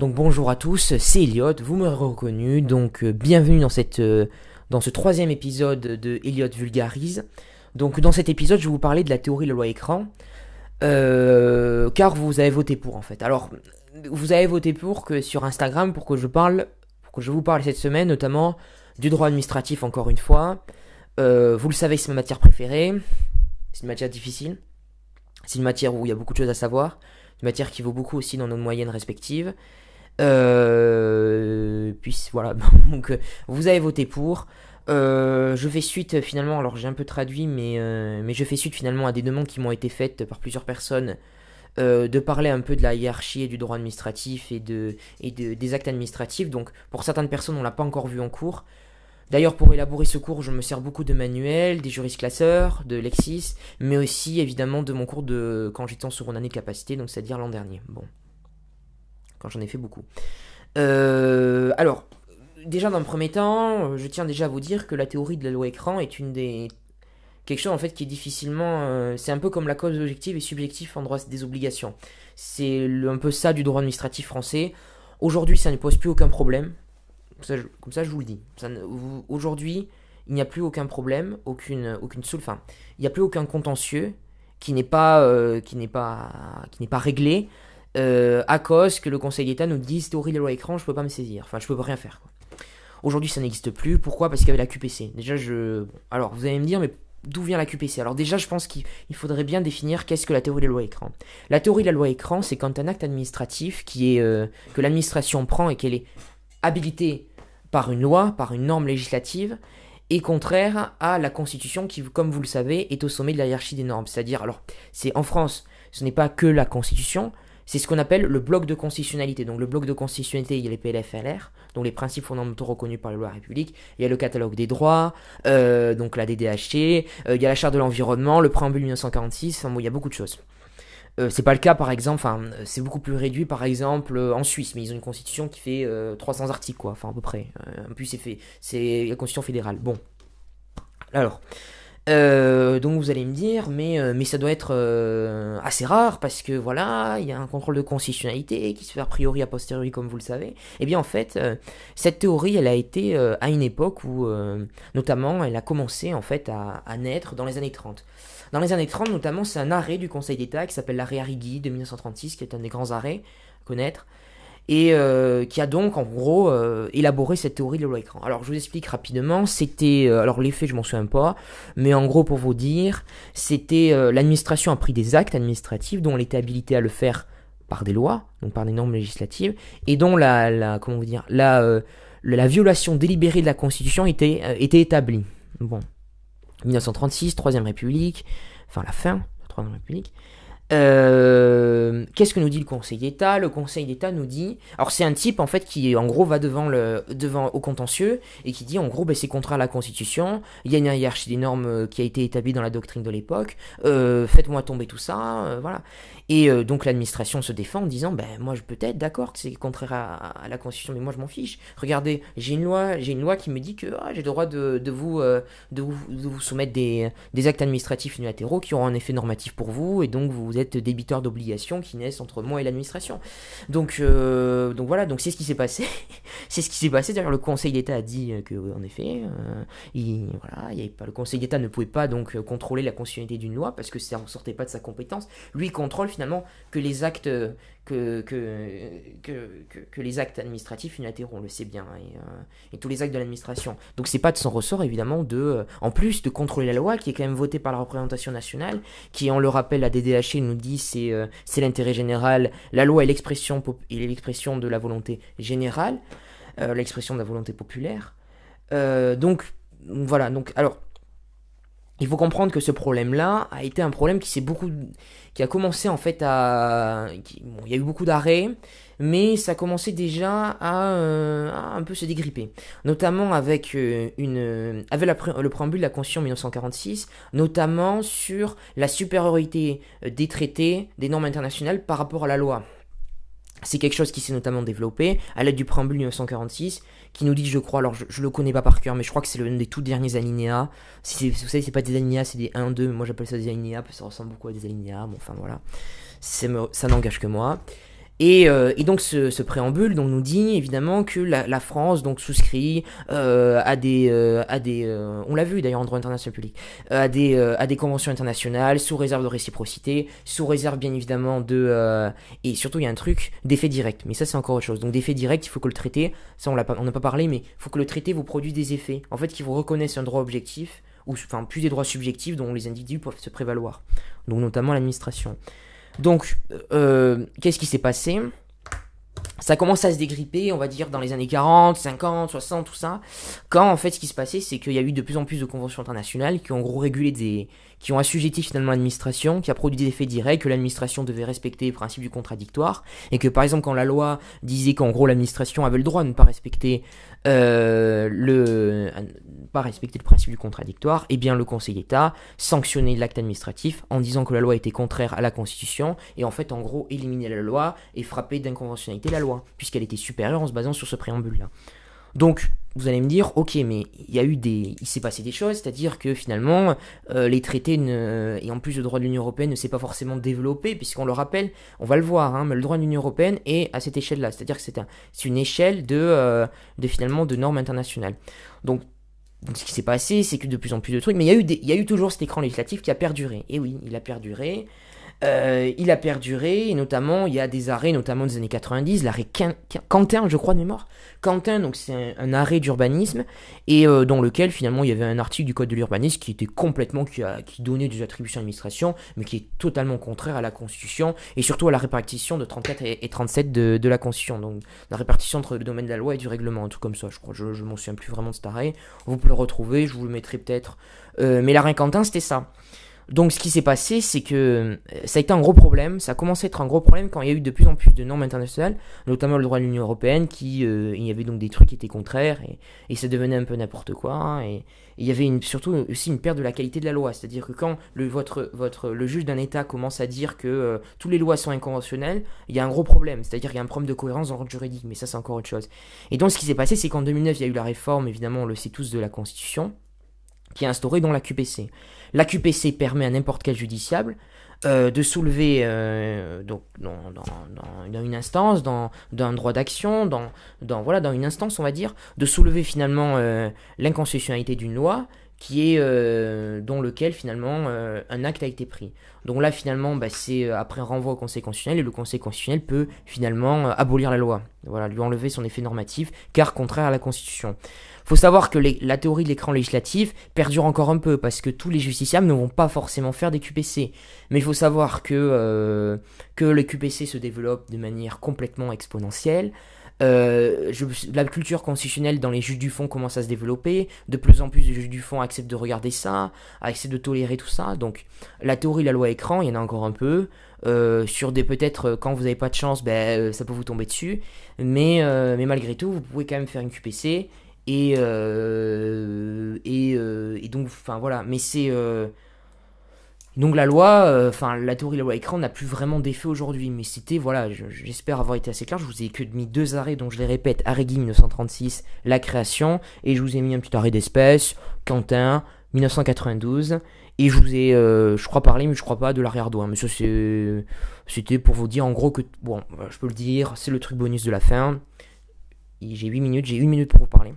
Donc bonjour à tous, c'est Elliot, vous m'aurez reconnu, donc euh, bienvenue dans, cette, euh, dans ce troisième épisode de Elliot Vulgarise. Donc dans cet épisode, je vais vous parler de la théorie de la loi écran, euh, car vous avez voté pour en fait. Alors, vous avez voté pour que sur Instagram pour que je parle, pour que je vous parle cette semaine, notamment du droit administratif encore une fois. vous le savez, c'est ma matière préférée, c'est une matière difficile, c'est une matière où il y a beaucoup de choses à savoir, une matière qui vaut beaucoup aussi dans nos moyennes respectives. Euh, puis voilà, donc euh, vous avez voté pour. Euh, je fais suite finalement, alors j'ai un peu traduit, mais, mais je fais suite finalement à des demandes qui m'ont été faites par plusieurs personnes de parler un peu de la hiérarchie et du droit administratif et, de, et des actes administratifs. Donc pour certaines personnes, on l'a pas encore vu en cours. D'ailleurs, pour élaborer ce cours, je me sers beaucoup de manuels, des juristes classeurs, de Lexis, mais aussi évidemment de mon cours de quand j'étais en seconde année de capacité, donc c'est-à-dire l'an dernier. Bon quand j'en ai fait beaucoup. Euh, alors, déjà dans le premier temps, je tiens déjà à vous dire que la théorie de la loi écran est une des quelque chose en fait qui est difficilement euh, c'est un peu comme la cause objective et subjective en droit des obligations. C'est un peu ça du droit administratif français. Aujourd'hui, ça ne pose plus aucun problème. Comme ça, je, vous le dis. Aujourd'hui, il n'y a plus aucun problème, aucune aucune enfin, il n'y a plus aucun contentieux qui n'est pas euh, qui n'est pas qui n'est pas réglé euh, à cause que le Conseil d'État nous dise théorie de la loi écran, je peux pas me saisir, enfin je peux rien faire. Aujourd'hui ça n'existe plus, pourquoi Parce qu'il y avait la QPC. Déjà je... alors vous allez me dire mais d'où vient la QPC Alors déjà je pense qu'il faudrait bien définir qu'est-ce que la théorie de la loi écran. La théorie de la loi écran c'est quand un acte administratif qui est, euh, que l'administration prend et qu'elle est habilitée par une loi, par une norme législative, et contraire à la Constitution qui, comme vous le savez, est au sommet de la hiérarchie des normes. C'est-à-dire, alors, c'est en France, ce n'est pas que la Constitution, c'est ce qu'on appelle le bloc de constitutionnalité. Donc le bloc de constitutionnalité, il y a les PLFLR, donc les principes fondamentaux reconnus par la loi République, il y a le catalogue des droits, euh, donc la DDHT, euh, il y a la charte de l'environnement, le préambule 1946, enfin il y a beaucoup de choses. Euh, c'est pas le cas par exemple, enfin c'est beaucoup plus réduit par exemple en Suisse, mais ils ont une constitution qui fait 300 articles quoi, enfin à peu près. en plus c'est fait, c'est la constitution fédérale. Bon, alors euh, donc vous allez me dire, mais, euh, ça doit être euh, assez rare parce que voilà, il y a un contrôle de constitutionnalité qui se fait a priori a posteriori comme vous le savez. Eh bien en fait, cette théorie, elle a été à une époque où, notamment, elle a commencé en fait à, naître dans les années 30. Dans les années 30, notamment, c'est un arrêt du Conseil d'État qui s'appelle l'arrêt Arrigui de 1936, qui est un des grands arrêts à connaître, et euh, qui a donc en gros euh, élaboré cette théorie de l'écran. Alors je vous explique rapidement, c'était, euh, alors l'effet faits je m'en souviens pas, mais en gros pour vous dire, c'était l'administration a pris des actes administratifs dont elle était habilitée à le faire par des lois, donc par des normes législatives, et dont la, la comment vous dire, la, la violation délibérée de la Constitution était, était établie. Bon. 1936, Troisième République, enfin la fin de la Troisième République. Euh, qu'est-ce que nous dit le Conseil d'État Le Conseil d'État nous dit, alors c'est un type en fait qui en gros va devant le devant au contentieux et qui dit en gros ben, c'est contraire à la Constitution. Il y a une hiérarchie des normes euh, qui a été établie dans la doctrine de l'époque. Euh, faites-moi tomber tout ça, voilà. Et donc l'administration se défend en disant ben moi je peut-être d'accord que c'est contraire à, la Constitution, mais moi je m'en fiche. Regardez, j'ai une loi, j'ai une loi qui me dit que ah, j'ai le droit de, vous, de vous, vous soumettre des, des actes administratifs unilatéraux qui auront un effet normatif pour vous et donc vous débiteur d'obligations qui naissent entre moi et l'administration. Donc, euh, donc voilà, donc c'est ce qui s'est passé. c'est ce qui s'est passé. D'ailleurs, le Conseil d'État a dit euh, que, en effet, euh, il, voilà, y avait pas, le Conseil d'État ne pouvait pas donc contrôler la constitutionnalité d'une loi parce que ça ne sortait pas de sa compétence. Lui contrôle finalement que les actes que, que, les actes administratifs unilatéraux, on le sait bien, euh, et, tous les actes de l'administration. Donc c'est pas de son ressort évidemment de, euh, en plus de contrôler la loi qui est quand même votée par la représentation nationale, qui on le rappelle la DDH nous dit c'est euh, c'est l'intérêt général, la loi est l'expression l'expression de la volonté générale, l'expression de la volonté populaire. donc voilà donc alors il faut comprendre que ce problème-là a été un problème qui s'est beaucoup, qui a commencé en fait à, il y a eu beaucoup d'arrêts, mais ça a commencé déjà à, euh, un peu se dégripper, notamment avec euh, une, euh, avec le préambule de la Constitution 1946, notamment sur la supériorité des traités, des normes internationales par rapport à la loi. C'est quelque chose qui s'est notamment développé à l'aide du préambule 1946, qui nous dit, je crois, alors je, le connais pas par cœur, mais je crois que c'est l'un des tout derniers alinéas. Si vous savez, c'est pas des alinéas, c'est des 1, 2, mais moi j'appelle ça des alinéas, parce que ça ressemble beaucoup à des alinéas, bon, enfin voilà. Ça n'engage que moi. Euh, et, donc ce, préambule donc, nous dit évidemment que la, France donc souscrit euh, à des, euh, à des euh, on l'a vu d'ailleurs en droit international public, à des, à des conventions internationales sous réserve de réciprocité, sous réserve bien évidemment de et surtout il y a un truc d'effet direct. Mais ça c'est encore autre chose. Donc d'effet direct, il faut que le traité, ça on l'a on n'a pas parlé, mais il faut que le traité vous produise des effets. En fait, qu'il vous reconnaissent un droit objectif ou enfin plus des droits subjectifs dont les individus peuvent se prévaloir. Donc notamment l'administration. Donc, euh, qu'est-ce qui s'est passé ça commence à se dégripper, on va dire, dans les années 40, 50, 60, tout ça. Quand, en fait, ce qui se passait, c'est qu'il y a eu de plus en plus de conventions internationales qui ont, en gros, régulé des. qui ont assujetti finalement l'administration, qui a produit des effets directs, que l'administration devait respecter les principes du contradictoire, et que, par exemple, quand la loi disait qu'en gros, l'administration avait le droit de ne pas respecter euh, le, euh, pas respecter le principe du contradictoire, et eh bien le Conseil d'État sanctionnait l'acte administratif en disant que la loi était contraire à la Constitution et en fait en gros éliminer la loi et frapper d'inconventionnalité la loi puisqu'elle était supérieure en se basant sur ce préambule-là. Donc vous allez me dire, ok, mais il y a eu des, il s'est passé des choses, c'est-à-dire que finalement, euh, les traités ne, euh, et en plus le droit de l'Union européenne ne s'est pas forcément développé, puisqu'on le rappelle, on va le voir, hein, mais le droit de l'Union européenne est à cette échelle-là, c'est-à-dire que c'est une échelle euh, de, finalement de normes internationales. Donc ce qui s'est passé, c'est que de plus en plus de trucs, mais il eu, il y a eu toujours cet écran législatif qui a perduré. Et oui, il a perduré. Euh, il a perduré, et notamment, il y a des arrêts, notamment des années 90, l'arrêt Quentin, je crois, de mémoire. Quentin, donc c'est un, arrêt d'urbanisme, et euh, dans lequel, finalement, il y avait un article du Code de l'urbanisme qui était complètement, qui, a, qui donnait des attributions à l'administration, mais qui est totalement contraire à la Constitution, et surtout à la répartition de 34 et, 37 de, la Constitution. Donc, la répartition entre le domaine de la loi et du règlement, un truc comme ça, je crois. Je, je m'en souviens plus vraiment de cet arrêt. Vous pouvez le retrouver, je vous le mettrai peut-être. Euh, mais l'arrêt Quentin, c'était ça. Donc ce qui s'est passé, c'est que euh, ça a été un gros problème, ça a commencé à être un gros problème quand il y a eu de plus en plus de normes internationales, notamment le droit de l'Union Européenne, qui, euh, il y avait donc des trucs qui étaient contraires, et, ça devenait un peu n'importe quoi, hein, et, il y avait surtout aussi une perte de la qualité de la loi, c'est-à-dire que quand le, votre, votre, le juge d'un État commence à dire que tous euh, toutes les lois sont inconventionnelles, il y a un gros problème, c'est-à-dire qu'il y a un problème de cohérence dans l'ordre juridique, mais ça c'est encore autre chose. Et donc ce qui s'est passé, c'est qu'en 2009, il y a eu la réforme, évidemment, on le sait tous, de la Constitution, qui est instauré dans la QPC. La QPC permet à n'importe quel judiciable euh, de soulever euh, donc, dans, une instance, dans, un droit d'action, dans, voilà, dans une instance, on va dire, de soulever finalement euh, l'inconstitutionnalité d'une loi qui est dont lequel finalement un acte a été pris. Donc là finalement bah, c'est après un renvoi au Conseil constitutionnel et le Conseil constitutionnel peut finalement abolir la loi, voilà lui enlever son effet normatif car contraire à la Constitution faut savoir que la théorie de l'écran législatif perdure encore un peu parce que tous les justiciables ne vont pas forcément faire des QPC. Mais il faut savoir que, euh, les QPC se développe de manière complètement exponentielle. Euh, la culture constitutionnelle dans les juges du fond commence à se développer. De plus en plus de juges du fond acceptent de regarder ça, acceptent de tolérer tout ça. Donc la théorie de la loi écran, il y en a encore un peu. Euh, sur des peut-être quand vous n'avez pas de chance, ben, ça peut vous tomber dessus. mais malgré tout, vous pouvez quand même faire une QPC et, euh, et, euh, et, donc, enfin voilà, mais c'est... Euh, donc la loi, enfin la théorie de la loi écran n'a plus vraiment d'effet aujourd'hui, mais c'était, voilà, j'espère avoir été assez clair, je vous ai que mis deux arrêts, Donc je les répète, Arregui 1936, la création, et je vous ai mis un petit arrêt d'espèce, Quentin 1992, et je vous ai, je crois parlé mais je crois pas, de l'arrière-doigt, mais ça c'était pour vous dire en gros que, bon, je peux le dire, c'est le truc bonus de la fin, j'ai 8 minutes, j'ai 1 minute pour vous parler.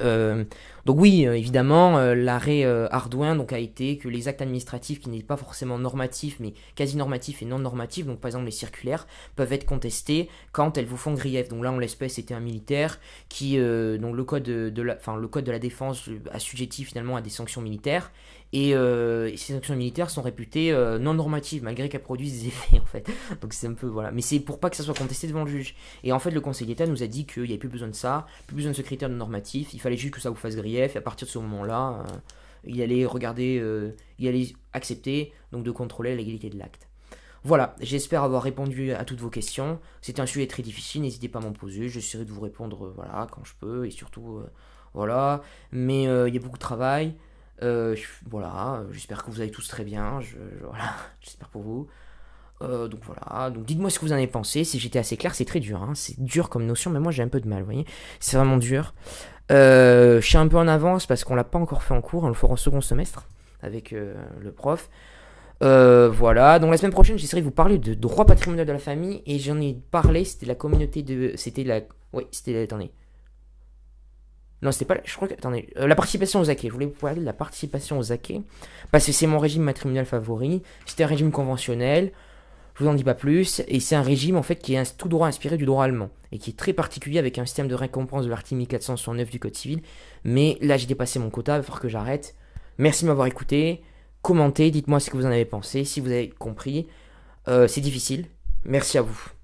Euh, donc oui, euh, évidemment, euh, l'arrêt Ardouin donc, a été que les actes administratifs qui n'étaient pas forcément normatifs, mais quasi normatifs et non normatifs, donc par exemple les circulaires, peuvent être contestés quand elles vous font grief. Donc là, en l'espèce, c'était un militaire qui, donc le code de la, fin, le code de la défense assujettit finalement à des sanctions militaires, euh, et, ces actions militaires sont réputées euh, non normatives malgré qu'elles produisent des effets en fait. Donc c'est un peu voilà, mais c'est pour pas que ça soit contesté devant le juge. Et en fait le Conseil d'État nous a dit qu'il n'y avait plus besoin de ça, plus besoin de ce critère non normatif, il fallait juste que ça vous fasse grief et à partir de ce moment-là, euh, il allait regarder, il allait accepter donc de contrôler légalité de l'acte. Voilà, j'espère avoir répondu à toutes vos questions. C'est un sujet très difficile, n'hésitez pas à m'en poser, j'essaierai de vous répondre voilà quand je peux et surtout voilà, mais il y a beaucoup de travail. Euh, voilà, j'espère que vous allez tous très bien. Je, voilà, j'espère pour vous. Euh, donc voilà, donc dites-moi ce que vous en avez pensé. Si j'étais assez clair, c'est très dur. Hein, c'est dur comme notion, mais moi j'ai un peu de mal, vous voyez. C'est vraiment dur. Euh, je suis un peu en avance parce qu'on l'a pas encore fait en cours. On hein, le fera en second semestre avec le prof. voilà, donc la semaine prochaine, j'essaierai de vous parler de droit patrimonial de la famille et j'en ai parlé. C'était la communauté de. C'était la. Oui, c'était. Attendez. Non, c'était pas. Je crois que. Attendez. Euh, la participation aux acquets. Je voulais vous parler de la participation aux acquets. Parce que c'est mon régime matrimonial favori. C'était un régime conventionnel. Je vous en dis pas plus. Et c'est un régime, en fait, qui est tout droit inspiré du droit allemand. Et qui est très particulier avec un système de récompense de l'article 1469 du Code civil. Mais là, j'ai dépassé mon quota. Il va falloir que j'arrête. Merci de m'avoir écouté. Commentez. Dites-moi ce que vous en avez pensé. Si vous avez compris. Euh, c'est difficile. Merci à vous.